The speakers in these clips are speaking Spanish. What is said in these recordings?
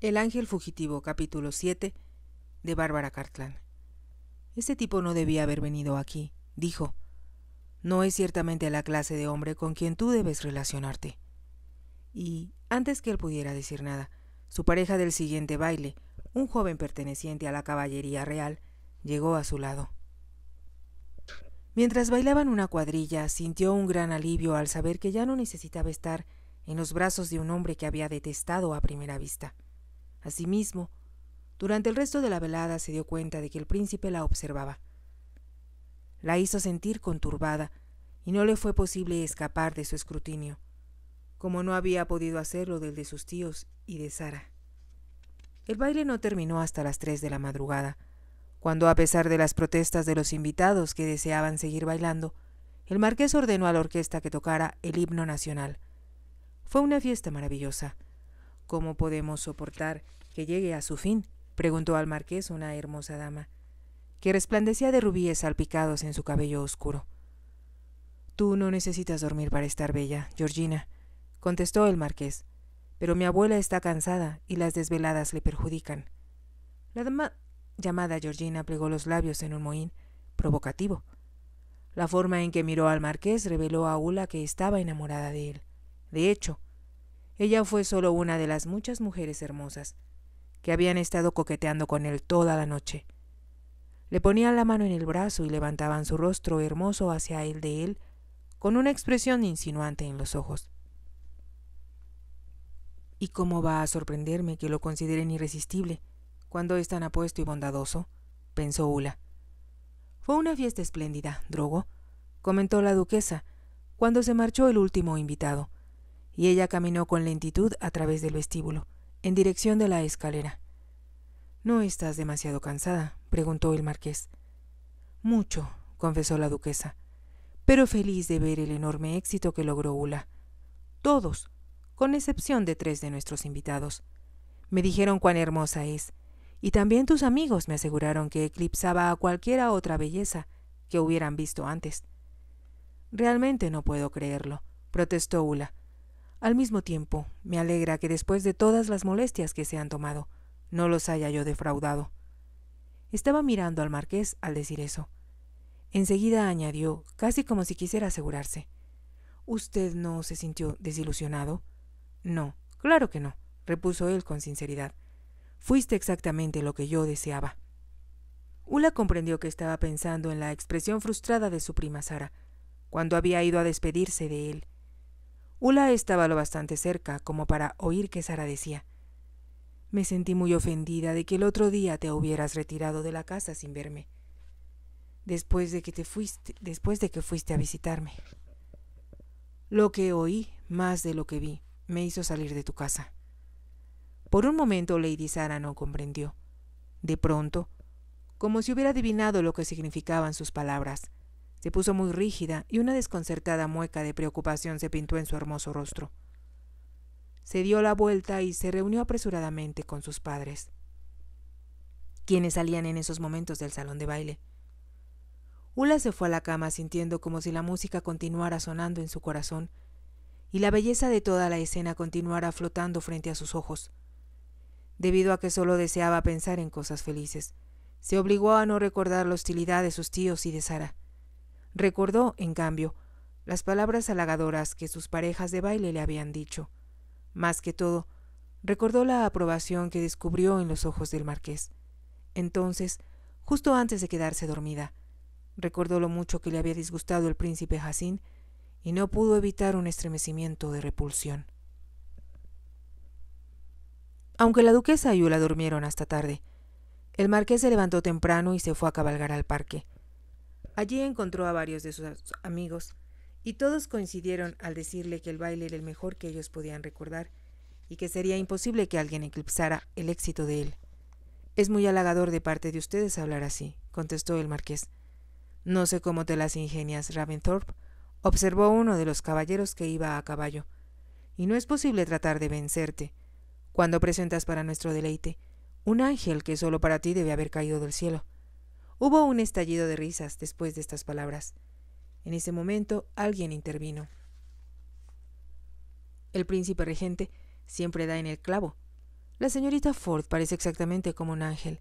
El Ángel Fugitivo, capítulo 7, de Bárbara Cartlán. Este tipo no debía haber venido aquí, dijo. No es ciertamente la clase de hombre con quien tú debes relacionarte. Y, antes que él pudiera decir nada, su pareja del siguiente baile, un joven perteneciente a la caballería real, llegó a su lado. Mientras bailaban una cuadrilla, sintió un gran alivio al saber que ya no necesitaba estar en los brazos de un hombre que había detestado a primera vista. Asimismo, durante el resto de la velada se dio cuenta de que el príncipe la observaba. La hizo sentir conturbada, y no le fue posible escapar de su escrutinio, como no había podido hacerlo del de sus tíos y de Sara. El baile no terminó hasta las tres de la madrugada, cuando, a pesar de las protestas de los invitados que deseaban seguir bailando, el marqués ordenó a la orquesta que tocara el himno nacional. Fue una fiesta maravillosa. ¿Cómo podemos soportar que llegue a su fin? preguntó al marqués una hermosa dama, que resplandecía de rubíes salpicados en su cabello oscuro. Tú no necesitas dormir para estar bella, Georgina, contestó el marqués, pero mi abuela está cansada y las desveladas le perjudican. La dama llamada Georgina plegó los labios en un mohín provocativo. La forma en que miró al marqués reveló a Ula que estaba enamorada de él. De hecho, ella fue solo una de las muchas mujeres hermosas que habían estado coqueteando con él toda la noche. Le ponían la mano en el brazo y levantaban su rostro hermoso hacia el de él, con una expresión insinuante en los ojos. ¿Y cómo va a sorprenderme que lo consideren irresistible, cuando es tan apuesto y bondadoso? pensó Ula. Fue una fiesta espléndida, Drogo, comentó la duquesa, cuando se marchó el último invitado, y ella caminó con lentitud a través del vestíbulo en dirección de la escalera. ¿No estás demasiado cansada? preguntó el marqués. Mucho, confesó la duquesa, pero feliz de ver el enorme éxito que logró Ula. Todos, con excepción de tres de nuestros invitados. Me dijeron cuán hermosa es, y también tus amigos me aseguraron que eclipsaba a cualquiera otra belleza que hubieran visto antes. Realmente no puedo creerlo, protestó Ula. Al mismo tiempo, me alegra que después de todas las molestias que se han tomado, no los haya yo defraudado. Estaba mirando al marqués al decir eso. Enseguida añadió, casi como si quisiera asegurarse. ¿Usted no se sintió desilusionado? No, claro que no, repuso él con sinceridad. Fuiste exactamente lo que yo deseaba. Ula comprendió que estaba pensando en la expresión frustrada de su prima Sara, cuando había ido a despedirse de él Ula estaba lo bastante cerca como para oír que Sara decía. Me sentí muy ofendida de que el otro día te hubieras retirado de la casa sin verme. Después de que te fuiste, después de que fuiste a visitarme. Lo que oí, más de lo que vi, me hizo salir de tu casa. Por un momento Lady Sara no comprendió. De pronto, como si hubiera adivinado lo que significaban sus palabras, se puso muy rígida y una desconcertada mueca de preocupación se pintó en su hermoso rostro. Se dio la vuelta y se reunió apresuradamente con sus padres, quienes salían en esos momentos del salón de baile. Ula se fue a la cama sintiendo como si la música continuara sonando en su corazón y la belleza de toda la escena continuara flotando frente a sus ojos. Debido a que solo deseaba pensar en cosas felices, se obligó a no recordar la hostilidad de sus tíos y de Sara Recordó, en cambio, las palabras halagadoras que sus parejas de baile le habían dicho. Más que todo, recordó la aprobación que descubrió en los ojos del marqués. Entonces, justo antes de quedarse dormida, recordó lo mucho que le había disgustado el príncipe Jacín y no pudo evitar un estremecimiento de repulsión. Aunque la duquesa y Ula durmieron hasta tarde, el marqués se levantó temprano y se fue a cabalgar al parque. Allí encontró a varios de sus amigos, y todos coincidieron al decirle que el baile era el mejor que ellos podían recordar, y que sería imposible que alguien eclipsara el éxito de él. Es muy halagador de parte de ustedes hablar así, contestó el marqués. No sé cómo te las ingenias, Raventhorpe, observó uno de los caballeros que iba a caballo. Y no es posible tratar de vencerte. Cuando presentas para nuestro deleite, un ángel que solo para ti debe haber caído del cielo. Hubo un estallido de risas después de estas palabras. En ese momento alguien intervino. El príncipe regente siempre da en el clavo. La señorita Ford parece exactamente como un ángel,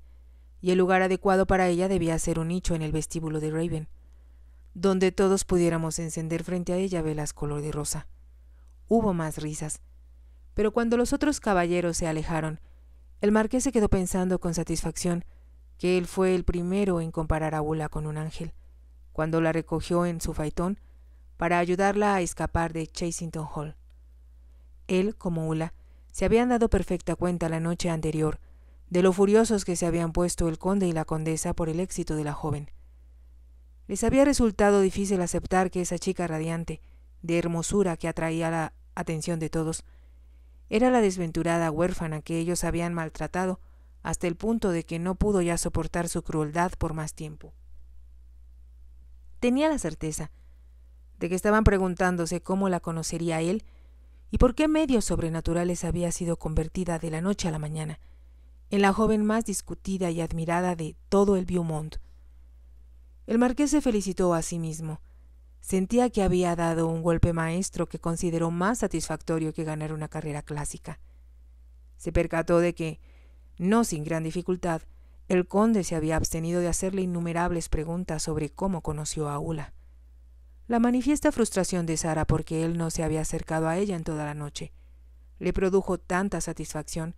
y el lugar adecuado para ella debía ser un nicho en el vestíbulo de Raven, donde todos pudiéramos encender frente a ella velas color de rosa. Hubo más risas, pero cuando los otros caballeros se alejaron, el marqués se quedó pensando con satisfacción que él fue el primero en comparar a Ulla con un ángel, cuando la recogió en su faitón para ayudarla a escapar de Chasington Hall. Él, como Ula, se habían dado perfecta cuenta la noche anterior de lo furiosos que se habían puesto el conde y la condesa por el éxito de la joven. Les había resultado difícil aceptar que esa chica radiante, de hermosura que atraía la atención de todos, era la desventurada huérfana que ellos habían maltratado hasta el punto de que no pudo ya soportar su crueldad por más tiempo. Tenía la certeza de que estaban preguntándose cómo la conocería él y por qué medios sobrenaturales había sido convertida de la noche a la mañana en la joven más discutida y admirada de todo el Beaumont. El marqués se felicitó a sí mismo. Sentía que había dado un golpe maestro que consideró más satisfactorio que ganar una carrera clásica. Se percató de que no sin gran dificultad, el conde se había abstenido de hacerle innumerables preguntas sobre cómo conoció a Ula. La manifiesta frustración de Sara porque él no se había acercado a ella en toda la noche le produjo tanta satisfacción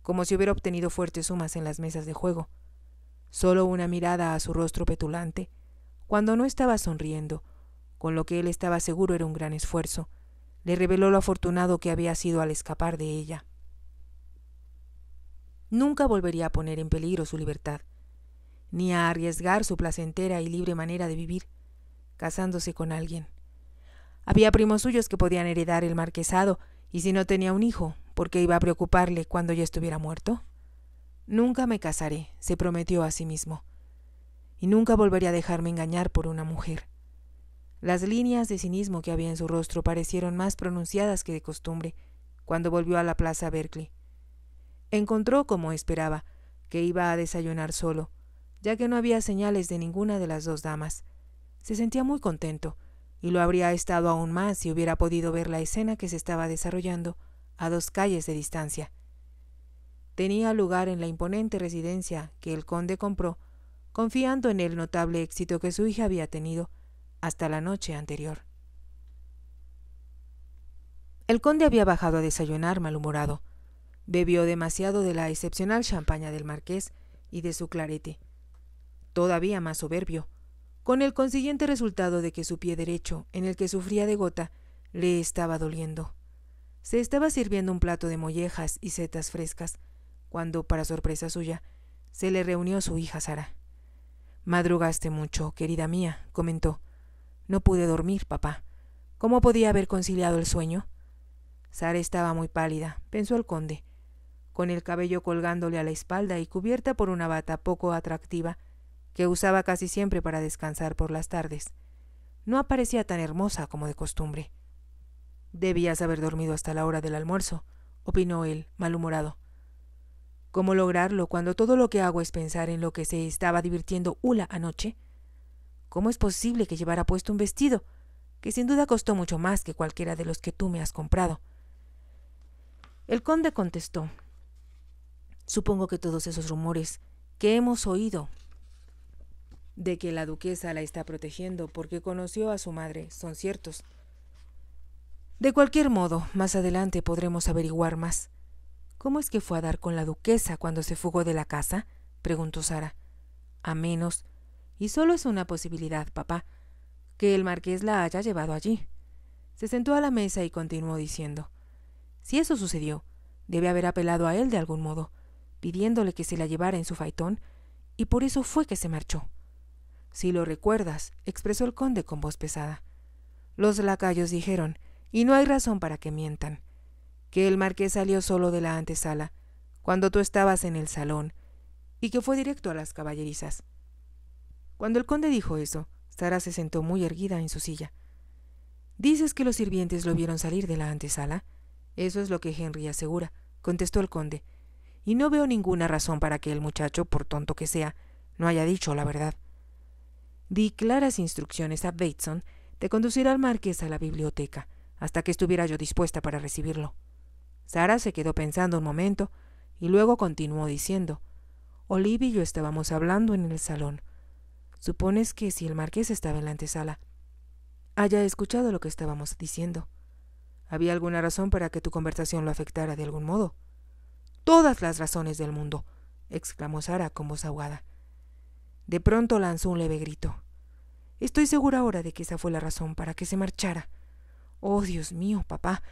como si hubiera obtenido fuertes sumas en las mesas de juego. Solo una mirada a su rostro petulante, cuando no estaba sonriendo, con lo que él estaba seguro era un gran esfuerzo, le reveló lo afortunado que había sido al escapar de ella nunca volvería a poner en peligro su libertad, ni a arriesgar su placentera y libre manera de vivir, casándose con alguien. Había primos suyos que podían heredar el marquesado, y si no tenía un hijo, ¿por qué iba a preocuparle cuando ya estuviera muerto? Nunca me casaré, se prometió a sí mismo, y nunca volvería a dejarme engañar por una mujer. Las líneas de cinismo que había en su rostro parecieron más pronunciadas que de costumbre cuando volvió a la Plaza Berkeley. Encontró, como esperaba, que iba a desayunar solo, ya que no había señales de ninguna de las dos damas. Se sentía muy contento, y lo habría estado aún más si hubiera podido ver la escena que se estaba desarrollando a dos calles de distancia. Tenía lugar en la imponente residencia que el conde compró, confiando en el notable éxito que su hija había tenido hasta la noche anterior. El conde había bajado a desayunar malhumorado, Bebió demasiado de la excepcional champaña del marqués y de su clarete, todavía más soberbio, con el consiguiente resultado de que su pie derecho, en el que sufría de gota, le estaba doliendo. Se estaba sirviendo un plato de mollejas y setas frescas, cuando, para sorpresa suya, se le reunió su hija Sara. Madrugaste mucho, querida mía, comentó. No pude dormir, papá. ¿Cómo podía haber conciliado el sueño? Sara estaba muy pálida, pensó el conde, con el cabello colgándole a la espalda y cubierta por una bata poco atractiva, que usaba casi siempre para descansar por las tardes. No aparecía tan hermosa como de costumbre. Debías haber dormido hasta la hora del almuerzo, opinó él, malhumorado. ¿Cómo lograrlo cuando todo lo que hago es pensar en lo que se estaba divirtiendo Ula anoche? ¿Cómo es posible que llevara puesto un vestido, que sin duda costó mucho más que cualquiera de los que tú me has comprado? El conde contestó, Supongo que todos esos rumores que hemos oído de que la duquesa la está protegiendo porque conoció a su madre son ciertos. De cualquier modo, más adelante podremos averiguar más. ¿Cómo es que fue a dar con la duquesa cuando se fugó de la casa? preguntó Sara. A menos, y solo es una posibilidad, papá, que el marqués la haya llevado allí. Se sentó a la mesa y continuó diciendo Si eso sucedió, debe haber apelado a él de algún modo pidiéndole que se la llevara en su faitón, y por eso fue que se marchó. Si lo recuerdas, expresó el conde con voz pesada. Los lacayos dijeron, y no hay razón para que mientan, que el marqués salió solo de la antesala, cuando tú estabas en el salón, y que fue directo a las caballerizas. Cuando el conde dijo eso, Sara se sentó muy erguida en su silla. Dices que los sirvientes lo vieron salir de la antesala. Eso es lo que Henry asegura, contestó el conde, y no veo ninguna razón para que el muchacho, por tonto que sea, no haya dicho la verdad. Di claras instrucciones a Bateson de conducir al marqués a la biblioteca, hasta que estuviera yo dispuesta para recibirlo. Sara se quedó pensando un momento y luego continuó diciendo Olivia y yo estábamos hablando en el salón. Supones que si el marqués estaba en la antesala, haya escuchado lo que estábamos diciendo. ¿Había alguna razón para que tu conversación lo afectara de algún modo? todas las razones del mundo, exclamó Sara con voz ahogada. De pronto lanzó un leve grito. Estoy segura ahora de que esa fue la razón para que se marchara. Oh, Dios mío, papá,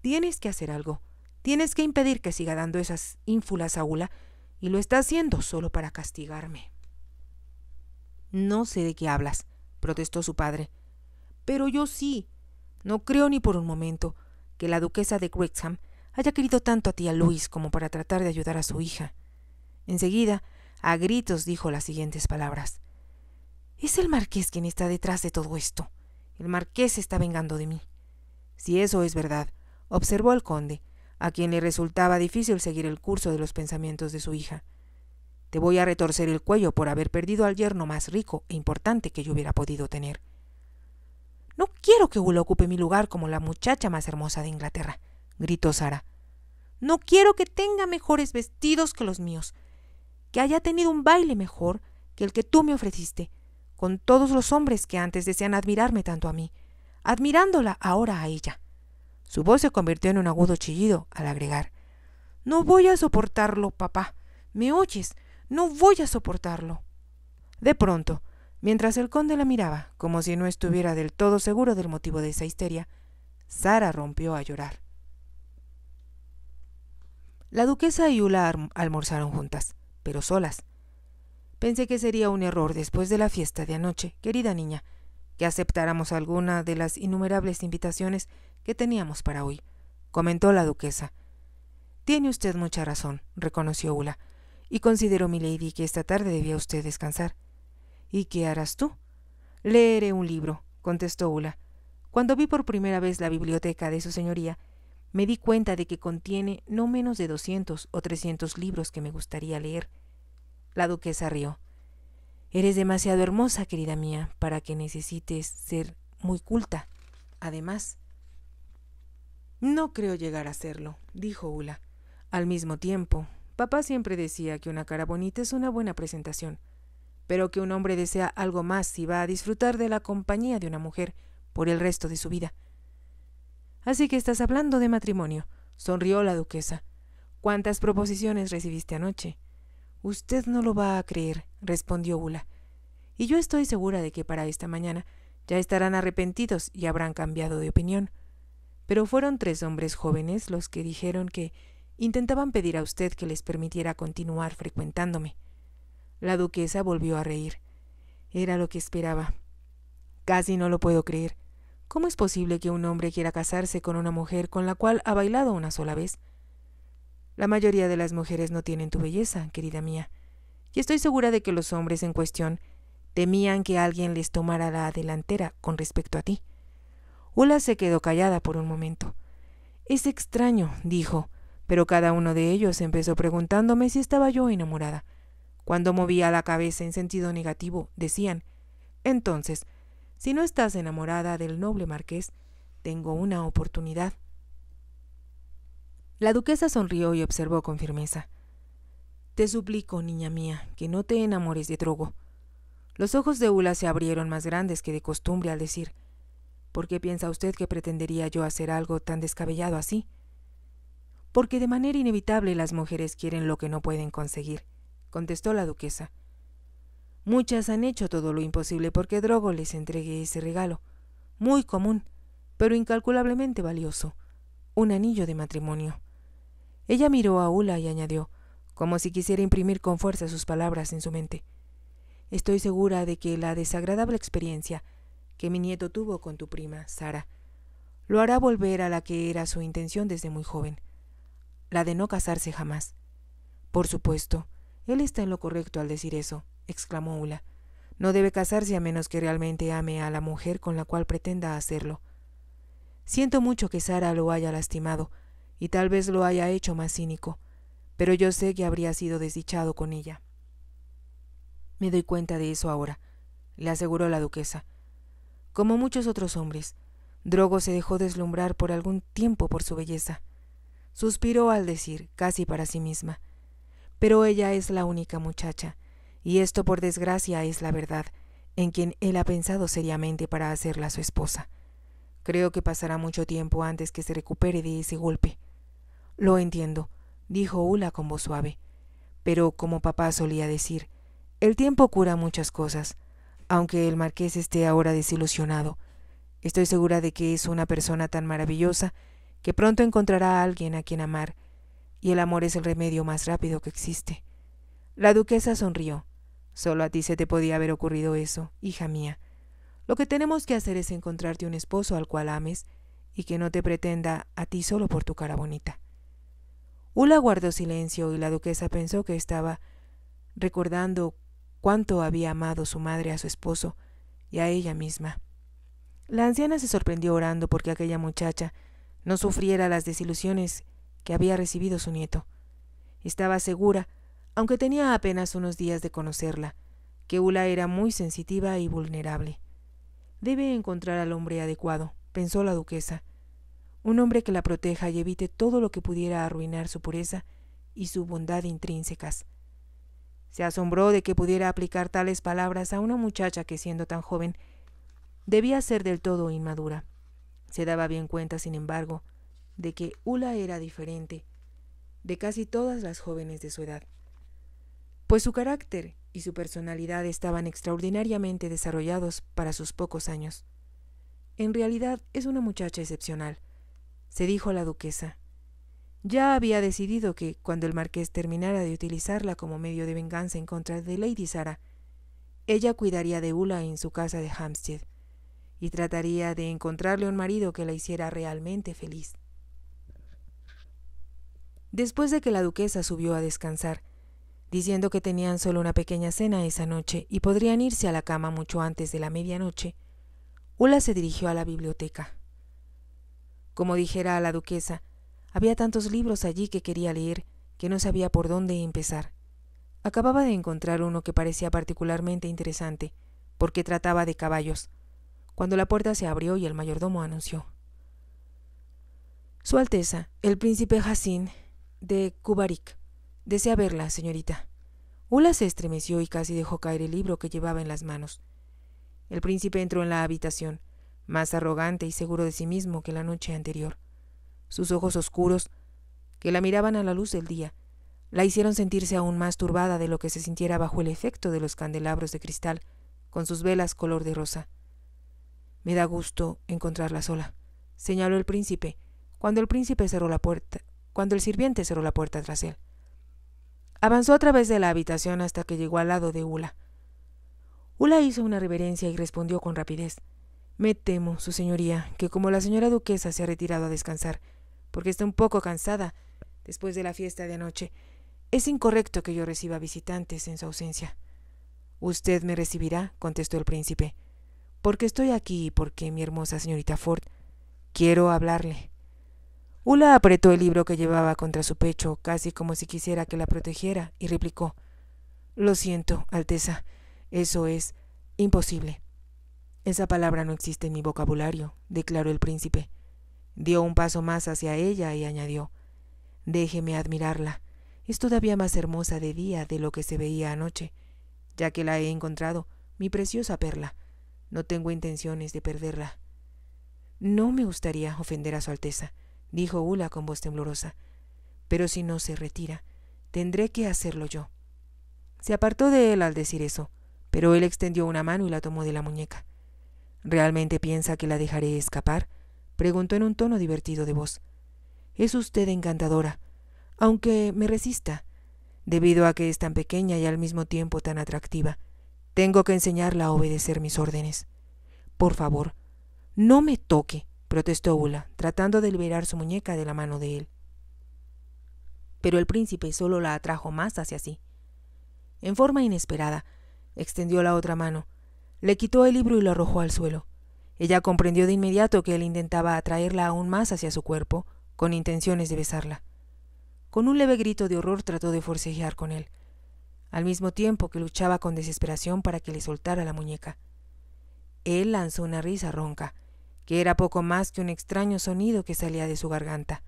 tienes que hacer algo. Tienes que impedir que siga dando esas ínfulas a Ula, y lo está haciendo solo para castigarme. No sé de qué hablas, protestó su padre. Pero yo sí. No creo ni por un momento que la duquesa de Grexham haya querido tanto a tía mm. Luis como para tratar de ayudar a su hija. Enseguida, a gritos dijo las siguientes palabras. Es el marqués quien está detrás de todo esto. El marqués está vengando de mí. Si eso es verdad, observó el conde, a quien le resultaba difícil seguir el curso de los pensamientos de su hija. Te voy a retorcer el cuello por haber perdido al yerno más rico e importante que yo hubiera podido tener. No quiero que Will ocupe mi lugar como la muchacha más hermosa de Inglaterra gritó Sara. No quiero que tenga mejores vestidos que los míos, que haya tenido un baile mejor que el que tú me ofreciste, con todos los hombres que antes desean admirarme tanto a mí, admirándola ahora a ella. Su voz se convirtió en un agudo chillido al agregar No voy a soportarlo, papá. ¿Me oyes? No voy a soportarlo. De pronto, mientras el conde la miraba, como si no estuviera del todo seguro del motivo de esa histeria, Sara rompió a llorar. La duquesa y Ula almorzaron juntas, pero solas. Pensé que sería un error después de la fiesta de anoche, querida niña, que aceptáramos alguna de las innumerables invitaciones que teníamos para hoy, comentó la duquesa. Tiene usted mucha razón, reconoció Ula, y considero, mi lady, que esta tarde debía usted descansar. ¿Y qué harás tú? Leeré un libro, contestó Ula. Cuando vi por primera vez la biblioteca de su señoría, me di cuenta de que contiene no menos de doscientos o trescientos libros que me gustaría leer. La duquesa rió. Eres demasiado hermosa, querida mía, para que necesites ser muy culta. Además, no creo llegar a serlo, dijo Ula. Al mismo tiempo, papá siempre decía que una cara bonita es una buena presentación, pero que un hombre desea algo más si va a disfrutar de la compañía de una mujer por el resto de su vida. Así que estás hablando de matrimonio, sonrió la duquesa. ¿Cuántas proposiciones recibiste anoche? Usted no lo va a creer, respondió Bula—, Y yo estoy segura de que para esta mañana ya estarán arrepentidos y habrán cambiado de opinión. Pero fueron tres hombres jóvenes los que dijeron que intentaban pedir a usted que les permitiera continuar frecuentándome. La duquesa volvió a reír. Era lo que esperaba. Casi no lo puedo creer. ¿Cómo es posible que un hombre quiera casarse con una mujer con la cual ha bailado una sola vez? La mayoría de las mujeres no tienen tu belleza, querida mía, y estoy segura de que los hombres en cuestión temían que alguien les tomara la delantera con respecto a ti. Ula se quedó callada por un momento. Es extraño, dijo, pero cada uno de ellos empezó preguntándome si estaba yo enamorada. Cuando movía la cabeza en sentido negativo, decían, entonces, si no estás enamorada del noble marqués, tengo una oportunidad. La duquesa sonrió y observó con firmeza. Te suplico, niña mía, que no te enamores de Drogo. Los ojos de Ula se abrieron más grandes que de costumbre al decir ¿Por qué piensa usted que pretendería yo hacer algo tan descabellado así? Porque de manera inevitable las mujeres quieren lo que no pueden conseguir, contestó la duquesa. Muchas han hecho todo lo imposible porque Drogo les entregue ese regalo, muy común, pero incalculablemente valioso, un anillo de matrimonio. Ella miró a Ula y añadió, como si quisiera imprimir con fuerza sus palabras en su mente. Estoy segura de que la desagradable experiencia que mi nieto tuvo con tu prima, Sara, lo hará volver a la que era su intención desde muy joven, la de no casarse jamás. Por supuesto, él está en lo correcto al decir eso, exclamó Ula. No debe casarse a menos que realmente ame a la mujer con la cual pretenda hacerlo. Siento mucho que Sara lo haya lastimado, y tal vez lo haya hecho más cínico, pero yo sé que habría sido desdichado con ella. Me doy cuenta de eso ahora, le aseguró la duquesa. Como muchos otros hombres, Drogo se dejó deslumbrar por algún tiempo por su belleza. Suspiró al decir, casi para sí misma, pero ella es la única muchacha y esto por desgracia es la verdad, en quien él ha pensado seriamente para hacerla su esposa. Creo que pasará mucho tiempo antes que se recupere de ese golpe. Lo entiendo, dijo Ula con voz suave. Pero, como papá solía decir, el tiempo cura muchas cosas, aunque el marqués esté ahora desilusionado. Estoy segura de que es una persona tan maravillosa que pronto encontrará a alguien a quien amar, y el amor es el remedio más rápido que existe. La duquesa sonrió. Solo a ti se te podía haber ocurrido eso, hija mía. Lo que tenemos que hacer es encontrarte un esposo al cual ames y que no te pretenda a ti solo por tu cara bonita. Ula guardó silencio y la duquesa pensó que estaba recordando cuánto había amado su madre a su esposo y a ella misma. La anciana se sorprendió orando porque aquella muchacha no sufriera las desilusiones que había recibido su nieto. Estaba segura aunque tenía apenas unos días de conocerla, que Ula era muy sensitiva y vulnerable. Debe encontrar al hombre adecuado, pensó la duquesa, un hombre que la proteja y evite todo lo que pudiera arruinar su pureza y su bondad intrínsecas. Se asombró de que pudiera aplicar tales palabras a una muchacha que, siendo tan joven, debía ser del todo inmadura. Se daba bien cuenta, sin embargo, de que Ula era diferente de casi todas las jóvenes de su edad pues su carácter y su personalidad estaban extraordinariamente desarrollados para sus pocos años. En realidad es una muchacha excepcional, se dijo la duquesa. Ya había decidido que, cuando el marqués terminara de utilizarla como medio de venganza en contra de Lady Sara, ella cuidaría de Ula en su casa de Hampstead y trataría de encontrarle un marido que la hiciera realmente feliz. Después de que la duquesa subió a descansar, diciendo que tenían solo una pequeña cena esa noche y podrían irse a la cama mucho antes de la medianoche, Ula se dirigió a la biblioteca. Como dijera a la duquesa, había tantos libros allí que quería leer que no sabía por dónde empezar. Acababa de encontrar uno que parecía particularmente interesante, porque trataba de caballos, cuando la puerta se abrió y el mayordomo anunció. Su Alteza, el príncipe Jacín de Kubarik. Desea verla, señorita. Ula se estremeció y casi dejó caer el libro que llevaba en las manos. El príncipe entró en la habitación, más arrogante y seguro de sí mismo que la noche anterior. Sus ojos oscuros, que la miraban a la luz del día, la hicieron sentirse aún más turbada de lo que se sintiera bajo el efecto de los candelabros de cristal, con sus velas color de rosa. Me da gusto encontrarla sola, señaló el príncipe, cuando el príncipe cerró la puerta, cuando el sirviente cerró la puerta tras él. Avanzó a través de la habitación hasta que llegó al lado de Ula. Ula hizo una reverencia y respondió con rapidez. Me temo, su señoría, que como la señora duquesa se ha retirado a descansar, porque está un poco cansada después de la fiesta de anoche, es incorrecto que yo reciba visitantes en su ausencia. Usted me recibirá, contestó el príncipe, porque estoy aquí y porque mi hermosa señorita Ford quiero hablarle. Ula apretó el libro que llevaba contra su pecho, casi como si quisiera que la protegiera, y replicó Lo siento, Alteza, eso es imposible. Esa palabra no existe en mi vocabulario, declaró el príncipe. Dio un paso más hacia ella y añadió Déjeme admirarla. Es todavía más hermosa de día de lo que se veía anoche, ya que la he encontrado, mi preciosa perla. No tengo intenciones de perderla. No me gustaría ofender a Su Alteza, dijo Ula con voz temblorosa. Pero si no se retira, tendré que hacerlo yo. Se apartó de él al decir eso, pero él extendió una mano y la tomó de la muñeca. ¿Realmente piensa que la dejaré escapar? preguntó en un tono divertido de voz. Es usted encantadora, aunque me resista, debido a que es tan pequeña y al mismo tiempo tan atractiva. Tengo que enseñarla a obedecer mis órdenes. Por favor, no me toque protestó Ula, tratando de liberar su muñeca de la mano de él. Pero el príncipe solo la atrajo más hacia sí. En forma inesperada, extendió la otra mano, le quitó el libro y lo arrojó al suelo. Ella comprendió de inmediato que él intentaba atraerla aún más hacia su cuerpo, con intenciones de besarla. Con un leve grito de horror trató de forcejear con él, al mismo tiempo que luchaba con desesperación para que le soltara la muñeca. Él lanzó una risa ronca, que era poco más que un extraño sonido que salía de su garganta.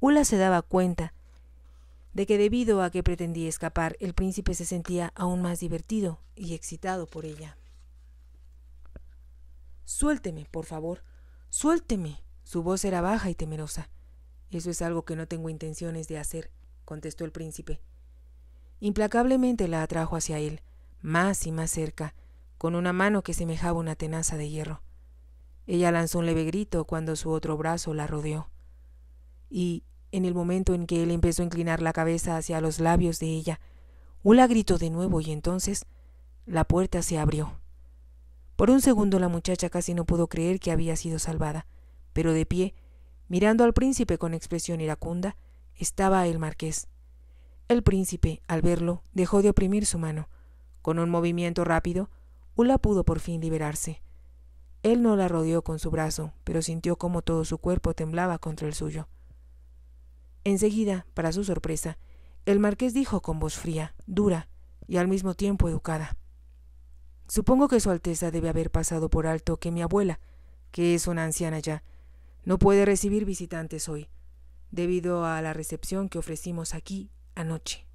Ula se daba cuenta de que debido a que pretendía escapar, el príncipe se sentía aún más divertido y excitado por ella. Suélteme, por favor, suélteme. Su voz era baja y temerosa. Eso es algo que no tengo intenciones de hacer, contestó el príncipe. Implacablemente la atrajo hacia él, más y más cerca, con una mano que semejaba una tenaza de hierro. Ella lanzó un leve grito cuando su otro brazo la rodeó. Y, en el momento en que él empezó a inclinar la cabeza hacia los labios de ella, Ula gritó de nuevo y entonces la puerta se abrió. Por un segundo la muchacha casi no pudo creer que había sido salvada, pero de pie, mirando al príncipe con expresión iracunda, estaba el marqués. El príncipe, al verlo, dejó de oprimir su mano. Con un movimiento rápido, Ula pudo por fin liberarse. Él no la rodeó con su brazo, pero sintió como todo su cuerpo temblaba contra el suyo. Enseguida, para su sorpresa, el marqués dijo con voz fría, dura y al mismo tiempo educada. Supongo que Su Alteza debe haber pasado por alto que mi abuela, que es una anciana ya, no puede recibir visitantes hoy, debido a la recepción que ofrecimos aquí anoche.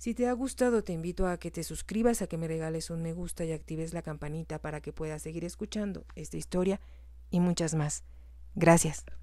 Si te ha gustado, te invito a que te suscribas, a que me regales un me gusta y actives la campanita para que puedas seguir escuchando esta historia y muchas más. Gracias.